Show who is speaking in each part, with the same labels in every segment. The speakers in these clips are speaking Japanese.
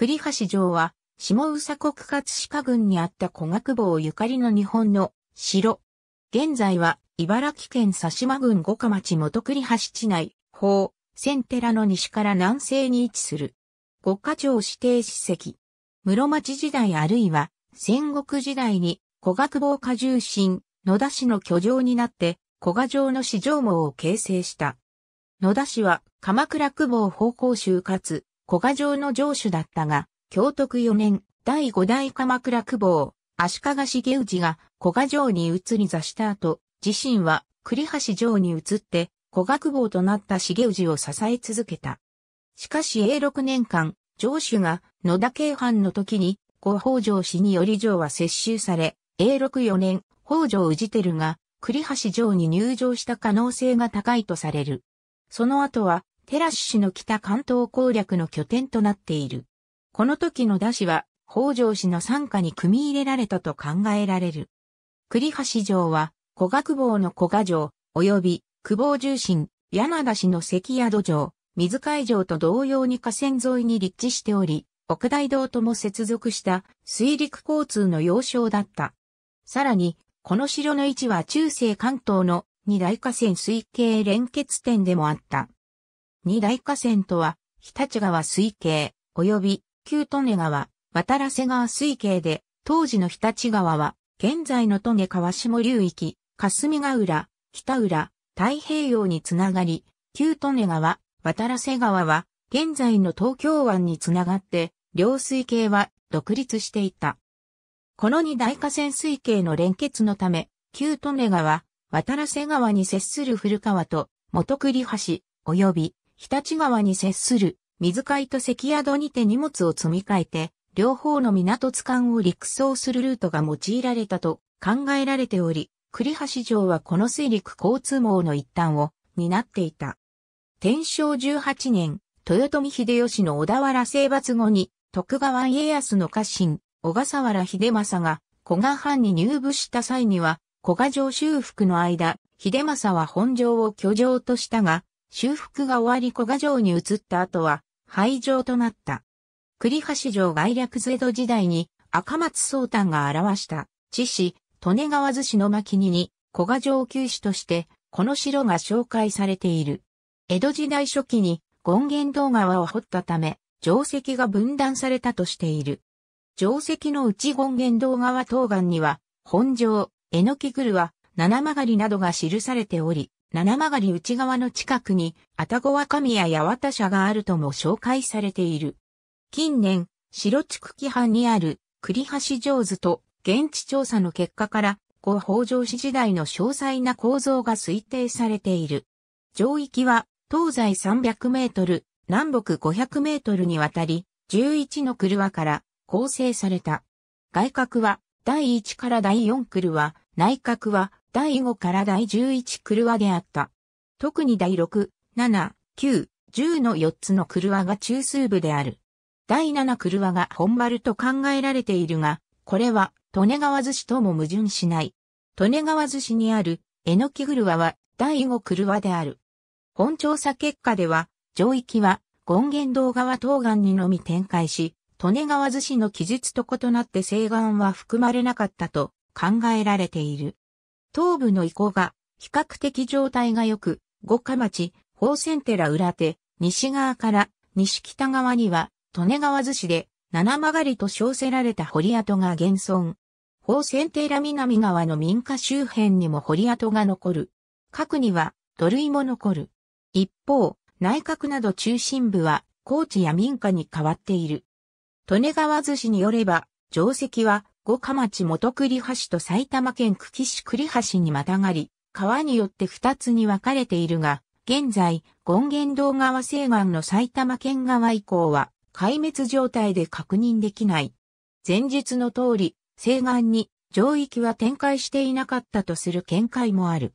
Speaker 1: 栗橋城は、下宇佐国葛飾郡にあった古学坊ゆかりの日本の城。現在は、茨城県佐島郡五日町元栗橋地内、法、千寺の西から南西に位置する。五箇町指定史跡。室町時代あるいは、戦国時代に、古学坊家重心、野田市の居城になって、古賀城の市城網を形成した。野田市は、鎌倉久保方向州かつ、古賀城の城主だったが、京徳四年、第五代鎌倉久保、足利重氏が古賀城に移り座した後、自身は栗橋城に移って、古賀久保となった重氏を支え続けた。しかし永6年間、城主が野田慶藩の時に、後北条氏により城は接収され、永6 4年、北条氏輝が栗橋城に入城した可能性が高いとされる。その後は、テラシ氏の北関東攻略の拠点となっている。この時の田氏は、北条氏の傘下に組み入れられたと考えられる。栗橋城は、古学坊の古賀城、及び、久保重心、柳田氏の関宿城、水海城と同様に河川沿いに立地しており、奥大道とも接続した水陸交通の要衝だった。さらに、この城の位置は中世関東の二大河川水系連結点でもあった。二大河川とは、日立川水系、及び旧利根川、渡良瀬川水系で、当時の日立川は、現在の利根川下流域、霞ヶ浦、北浦、太平洋につながり、旧利根川、渡良瀬川は、現在の東京湾につながって、両水系は独立していた。この二大河川水系の連結のため、旧利根川、渡良瀬川に接する古川と、元栗橋、及び日立川に接する水海と関宿にて荷物を積み替えて、両方の港津間を陸送するルートが用いられたと考えられており、栗橋城はこの水陸交通網の一端を担っていた。天正18年、豊臣秀吉の小田原征伐後に、徳川家康の家臣、小笠原秀政が、古賀藩に入部した際には、古賀城修復の間、秀政は本城を居城としたが、修復が終わり古賀城に移った後は廃城となった。栗橋城概略図江戸時代に赤松宗丹が表した知市、利根川津市の巻にに古賀城旧市としてこの城が紹介されている。江戸時代初期に権現堂川を掘ったため、城石が分断されたとしている。城石の内権現堂川東岸には、本城、えのきぐるは、七曲りなどが記されており、七曲り内側の近くに、あご宕若宮八幡社があるとも紹介されている。近年、白地区規範にある栗橋上図と現地調査の結果から、後北条氏時代の詳細な構造が推定されている。上域は東西300メートル、南北500メートルにわたり、11の車から構成された。外角は第1から第4車、内角は第5から第11クルワであった。特に第6、7、9、10の4つのクルワが中枢部である。第7クルワが本丸と考えられているが、これは、利根川寿司とも矛盾しない。利根川寿司にある、えのきルワは、第5クルワである。本調査結果では、上域は、権現道川東岸にのみ展開し、利根川寿司の記述と異なって西岸は含まれなかったと考えられている。東部の遺構が比較的状態が良く、五日町、宝仙寺裏手、西側から西北側には、利根川津市で七曲りと称せられた堀跡が現存。宝仙寺南側の民家周辺にも堀跡が残る。各には土塁も残る。一方、内閣など中心部は高地や民家に変わっている。利根川津市によれば、定石は五日町元栗橋と埼玉県久喜市栗橋にまたがり、川によって二つに分かれているが、現在、権現道川西岸の埼玉県側以降は、壊滅状態で確認できない。前述の通り、西岸に上域は展開していなかったとする見解もある。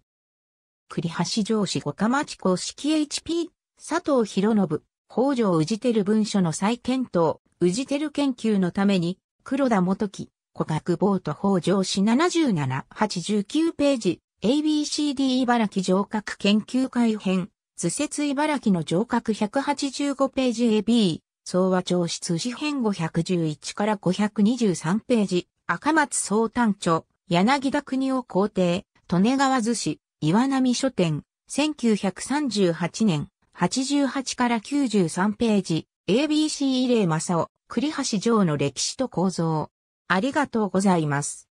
Speaker 1: 栗橋城市五日町公式 HP、佐藤博信、北条氏照文書の再検討、氏照研究のために、黒田元樹、古学ボート北条史77、89ページ、ABCD 茨城城郭研究会編、図説茨城の城郭185ページ AB、総和調通紙編511から523ページ、赤松総探長、柳田国を皇帝、利根川図司岩波書店、1938年、88から93ページ、ABC 慰霊正雄、栗橋城の歴史と構造、ありがとうございます。